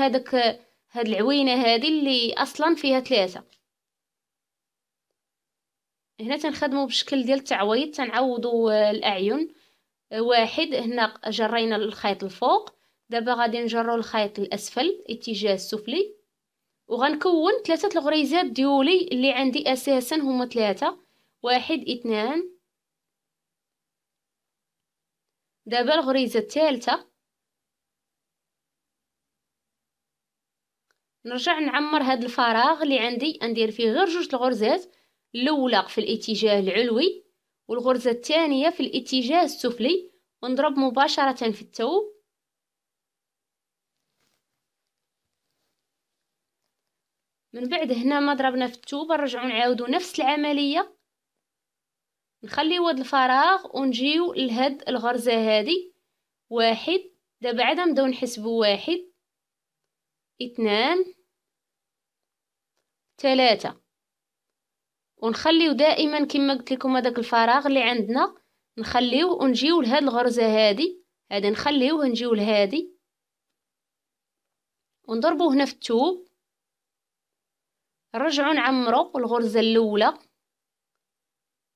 هذاك هاد العوينة هادي اللي أصلا فيها ثلاثة هنا تنخدمو بشكل ديال التعويض تنعوضو آه، الأعين واحد هنا جرينا الخيط الفوق دابا غادي نجرو الخيط الأسفل الاتجاه السفلي وغنكون ثلاثة الغريزات ديولي اللي عندي أساسا هما ثلاثة واحد اثنان دابا الغريزة الثالثة نرجع نعمر هاد الفراغ اللي عندي ندير فيه غير جوج الغرزات الاولى في الاتجاه العلوي والغرزه الثانيه في الاتجاه السفلي ونضرب مباشره في التو من بعد هنا ما ضربنا في التوب نرجعو نعاودو نفس العمليه نخليو هاد الفراغ ونجيو لهاد الغرزه هادي واحد دابا عاد نبداو نحسبو واحد اثنان ثلاثة ونخليو دائما كما قلت لكم هذاك الفراغ اللي عندنا نخليو ونجيو لهاد الغرزه هادي هذا نخليوه نجيو لهادي ونضربو هنا في التوب نرجعو نعمرو الغرزه الاولى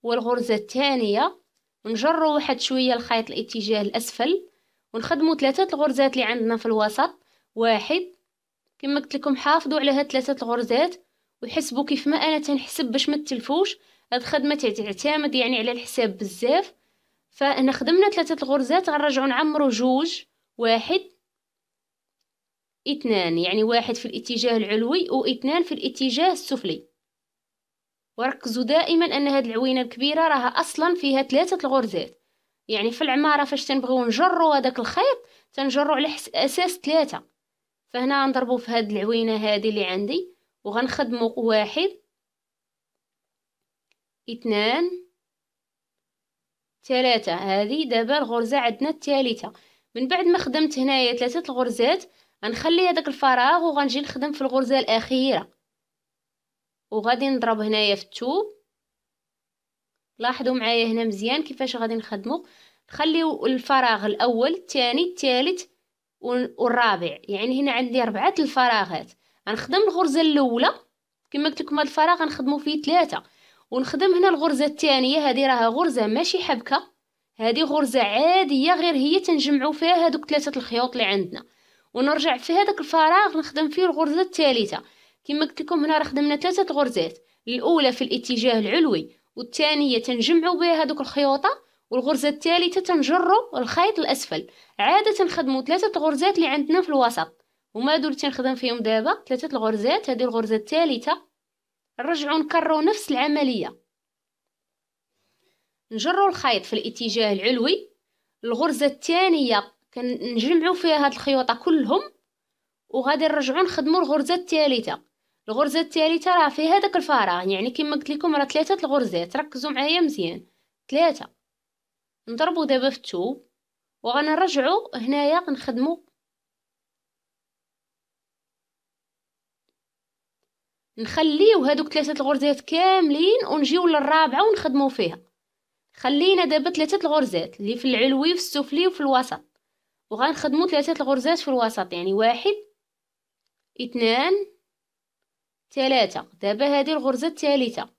والغرزه الثانيه ونجرو واحد شويه الخيط الاتجاه الاسفل ونخدمو ثلاثه الغرزات اللي عندنا في الوسط واحد كما قلت لكم حافظوا على هاد ثلاثه الغرزات ويحسبوا كيف ما انا تنحسب باش ما تلفوش هاد الخدمه تعتمد يعني على الحساب بزاف فهنا خدمنا ثلاثه الغرزات غنرجعو نعمرو جوج واحد اثنان يعني واحد في الاتجاه العلوي واثنان في الاتجاه السفلي وركزوا دائما ان هاد العوينه الكبيره راها اصلا فيها ثلاثه الغرزات يعني في العماره فاش تنبغيو نجروا هذاك الخيط تنجروا على اساس ثلاثه فهنا نضربوا في هاد العوينه هذه اللي عندي وغنخدمو واحد اثنان ثلاثة هذه دابا الغرزة عندنا الثالثة من بعد ما خدمت هنايا ثلاثة الغرزات غنخلي هذاك الفراغ وغنجي نخدم في الغرزة الأخيرة وغادي نضرب هنايا في التوب لاحظوا معايا هنا مزيان كيفاش غادي نخدمو نخليو الفراغ الأول الثاني الثالث والرابع يعني هنا عندي ربعة الفراغات غنخدم الغرزه الاولى كما قلت لكم هذا الفراغ غنخدمو فيه ثلاثه ونخدم هنا الغرزه الثانيه هذه راها غرزه ماشي حبكه هذه غرزه عاديه غير هي تنجمعوا فيها هذوك ثلاثه الخيوط اللي عندنا ونرجع في هذاك الفراغ نخدم فيه الغرزه الثالثه كما قلت لكم هنا راه خدمنا ثلاثه غرزات الاولى في الاتجاه العلوي والثانيه تنجمعوا بها هذوك الخيوطه والغرزه الثالثه تنجروا الخيط الاسفل عاده نخدموا ثلاثه غرزات اللي عندنا في الوسط هما دول اللي تنخدم فيهم دابا ثلاثه الغرزات هذه الغرزه الثالثه نرجعوا نكرروا نفس العمليه نجروا الخيط في الاتجاه العلوي الغرزه الثانيه كنجمعوا فيها هاد الخيوطه كلهم وغادي نرجعوا نخدموا الغرزه الثالثه الغرزه الثالثه راه فيها داك الفراغ يعني كما قلت لكم راه ثلاثه الغرزات ركزوا معايا مزيان ثلاثه نضربوا دابا في الثوب وغنرجعوا هنايا نخدموا نخليو هادوك ثلاثه الغرزات كاملين ونجيو للرابعه ونخدمو فيها خلينا دابا ثلاثه الغرزات اللي في العلوي وفي السفلي وفي الوسط وغنخدمو ثلاثه الغرزات في الوسط يعني واحد اثنان ثلاثه دابا هذه الغرزه الثالثه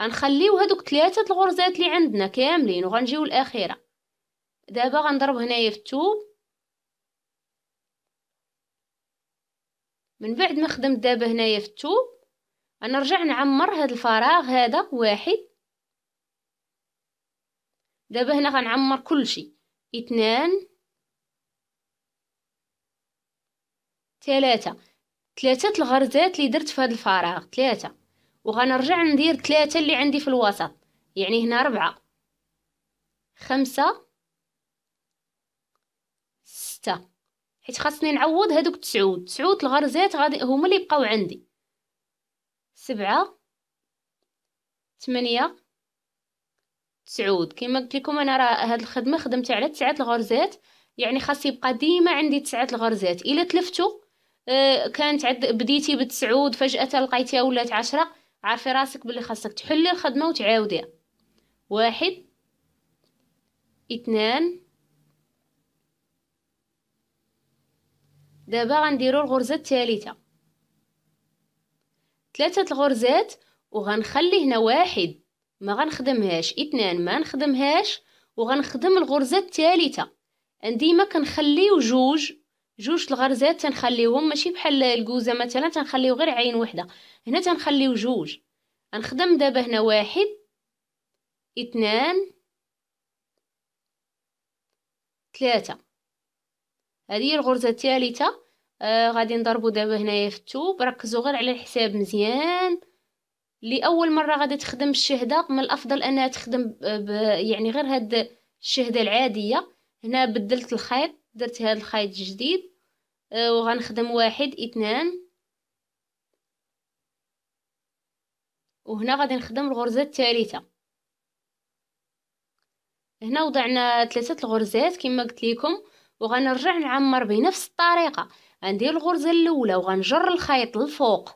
غنخليو هادوك ثلاثه الغرزات اللي عندنا كاملين وغنجيو الاخيره دابا غنضرب هنايا في الثوب من بعد ما خدمت دابا هنايا في الثوب غنرجع نعمر هاد الفراغ هذا واحد دابا هنا غنعمر كلشي اثنان ثلاثة ثلاثة الغرزات اللي درت في هاد الفراغ ثلاثة وغنرجع ندير ثلاثة اللي عندي في الوسط يعني هنا ربعة خمسة ستة حيت خاصني نعوض هادوك تسعود تسعود الغرزات غادي هما اللي يبقاو عندي سبعة ثمانية تسعود كما قلت لكم انا راه هاد الخدمه خدمت على تسعه الغرزات يعني خاص يبقى ديما عندي تسعه الغرزات الا تلفتو آه كانت عد بديتي بتسعود فجاه لقيتيها ولات عشرة عارفه راسك بلي خاصك تحلي الخدمه وتعاوديها واحد اثنان دابا غنديرو الغرزه الثالثه ثلاثه الغرزات وغنخلي هنا واحد ما غنخدمهاش اثنان ما نخدمهاش وغنخدم الغرزه الثالثه ديما كنخليو جوج جوج الغرزات تنخليوهم ماشي بحال الكوزه مثلا تنخليو غير عين وحده هنا تنخليو جوج غنخدم دابا هنا واحد اثنان ثلاثه هذه هي الغرزه الثالثه آه غادي نضربو دابا هنايا في الثوب ركزوا غير على الحساب مزيان لاول مره غادي تخدم الشهده من الافضل انها تخدم يعني غير هاد الشهده العاديه هنا بدلت الخيط درت هاد الخيط جديد آه وغنخدم واحد اثنان وهنا غادي نخدم الغرزه الثالثه هنا وضعنا ثلاثه الغرزات كما قلت لكم وغنرجع نعمر بنفس الطريقه غندير الغرزه الاولى وغنجر الخيط للفوق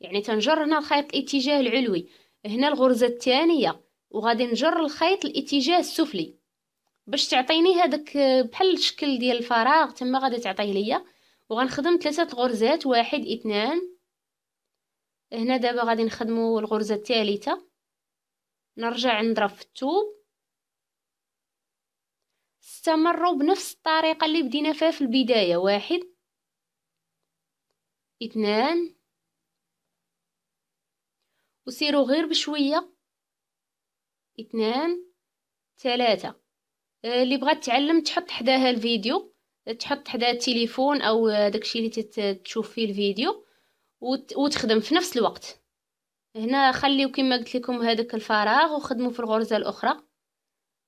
يعني تنجر هنا الخيط الاتجاه العلوي هنا الغرزه الثانيه وغادي نجر الخيط الاتجاه السفلي باش تعطيني هذاك بحال الشكل ديال الفراغ تما غادي تعطيه ليا وغنخدم ثلاثه الغرزات واحد اثنان هنا دابا غادي نخدمو الغرزه الثالثه نرجع نضرب في التوب استمروا بنفس الطريقة اللي بدينا فيها في البداية واحد اثنان وسيروا غير بشوية اثنان ثلاثة آه، اللي بغات تعلم تحط حداها الفيديو تحط حداها التليفون او داكشي اللي تشوف فيه الفيديو وتخدم في نفس الوقت هنا خليو كما قلت لكم هذاك الفراغ وخدموا في الغرزه الاخرى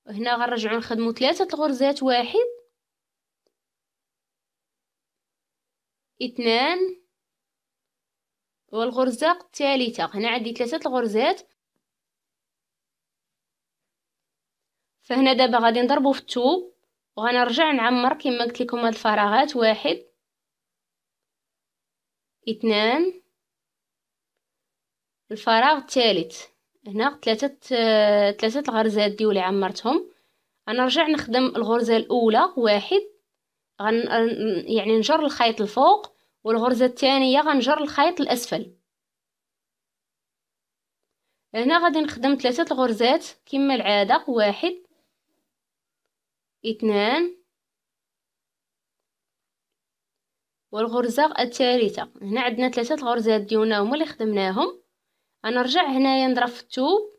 هنا غنرجعو نخدمو ثلاثة الغرزات واحد اثنان والغرزة الثالثة هنا عندي ثلاثة الغرزات فهنا دابا غادي نضربو في الثوب وغنرجع نعمر كما قلت لكم هاد الفراغات واحد اثنان الفراغ الثالث هنا ثلاثه آه، ثلاثه الغرزات ديولي عمرتهم غنرجع نخدم الغرزه الاولى واحد غن يعني نجر الخيط الفوق والغرزه الثانيه غنجر الخيط الاسفل هنا غادي نخدم ثلاثه الغرزات كما العاده واحد اثنان والغرزه الثالثه هنا عندنا ثلاثه الغرزات ديونا هما اللي خدمناهم غنرجع هنايا نضرب في الثوب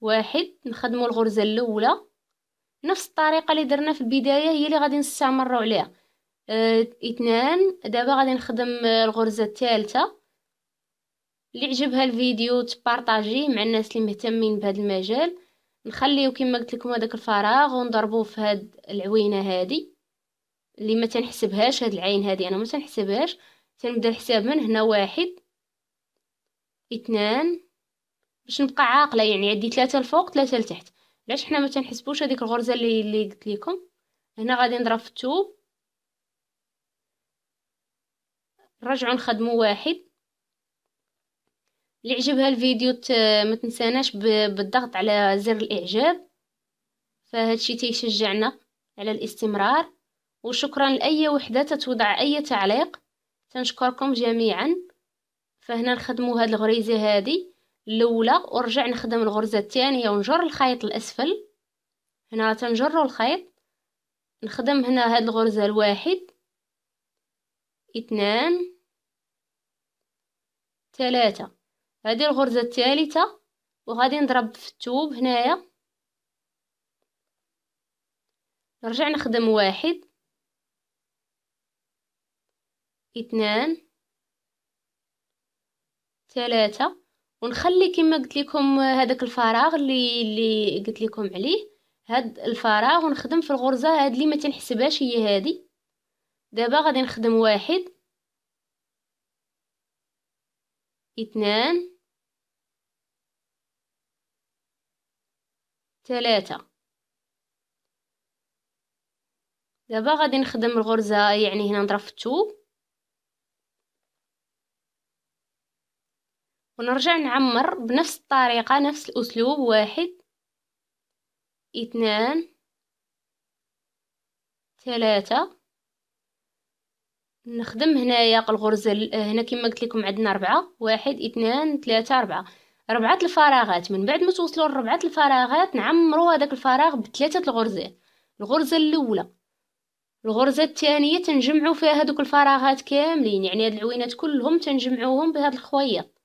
واحد نخدمو الغرزه الاولى نفس الطريقه اللي درنا في البدايه هي اللي غادي نستمروا عليها اه اثنان دابا غادي نخدم الغرزه الثالثه اللي عجبها الفيديو تبارطاجيه مع الناس اللي مهتمين بهذا المجال نخليو كما قلت لكم هذاك الفراغ ونضربوه في هاد العوينه هذه اللي ما تنحسبهاش هاد العين هذه انا ما تنحسبهاش تنبدا الحساب من هنا واحد اثنان باش نبقى عاقله يعني عندي ثلاثه الفوق ثلاثه لتحت علاش حنا ما تنحسبوش هذيك الغرزه اللي اللي قلت لكم هنا غادي نضرب في الثوب نرجعوا نخدموا واحد اللي عجبها الفيديو ما تنساناش ب... بالضغط على زر الاعجاب فهادشي تيشجعنا على الاستمرار وشكرا لاي وحده تتوضع اي تعليق كنشكركم جميعا فهنا نخدمو هاد الغريزه هادي الاولى ورجع نخدم الغرزه الثانيه ونجر الخيط الاسفل هنا تنجرو الخيط نخدم هنا هاد الغرزه الواحد اثنان ثلاثة هذه الغرزة الثالثة وغادي نضرب في الثوب هنايا نرجع نخدم واحد اثنان ثلاثة ونخلي كما قلت لكم هذاك الفراغ اللي اللي قلت لكم عليه هاد الفراغ ونخدم في الغرزة هاد اللي ما تنحسبهاش هي هادي دابا غادي نخدم واحد اثنان ثلاثة دابا غادي نخدم الغرزة يعني هنا نضرب في التوب ونرجع نعمر بنفس الطريقة نفس الأسلوب واحد اثنان ثلاثة نخدم هنايا الغرزة هنا كما قلت لكم عندنا ربعة واحد اثنان ثلاثة ربعة ربعة الفراغات من بعد ما توصلوا لربعة الفراغات نعمروا هذاك الفراغ بثلاثة الغرزات الغرزة الأولى الغرزة الثانية تنجمعوا فيها هذوك الفراغات كاملين يعني هاد العوينات كلهم تنجمعوهم بهاد الخويط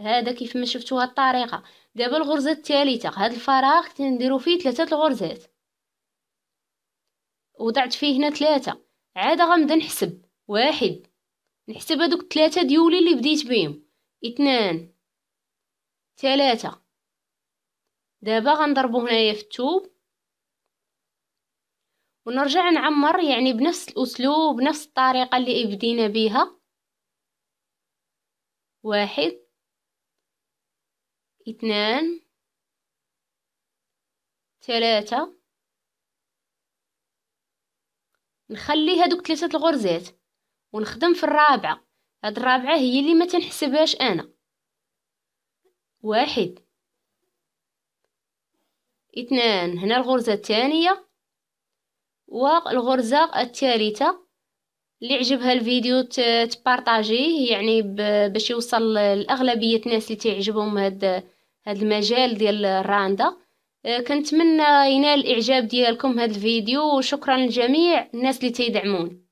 هذا كيف ما شفتوا هاد الطريقه دابا الغرزه الثالثه هاد الفراغ كنديروا فيه ثلاثه الغرزات وضعت فيه هنا ثلاثه عاد غنبدا نحسب واحد نحسب هادوك ثلاثه ديولي اللي بديت بيهم اثنان ثلاثه دابا غنضربو هنايا في الثوب ونرجع نعمر يعني بنفس الاسلوب بنفس الطريقه اللي بدينا بها واحد اثنان ثلاثة نخلي هادوك ثلاثة الغرزات ونخدم في الرابعة هاد الرابعة هي اللي ما تنحسبهاش أنا واحد اثنان هنا الغرزة الثانية والغرزة الثالثة اللي عجبها الفيديو تبارطاجيه يعني باش يوصل لأغلبية الناس اللي تعجبهم هاد هذا المجال ديال الراندا أه، كنتمنى ينال الاعجاب ديالكم هذا الفيديو وشكرا للجميع الناس اللي تيدعمون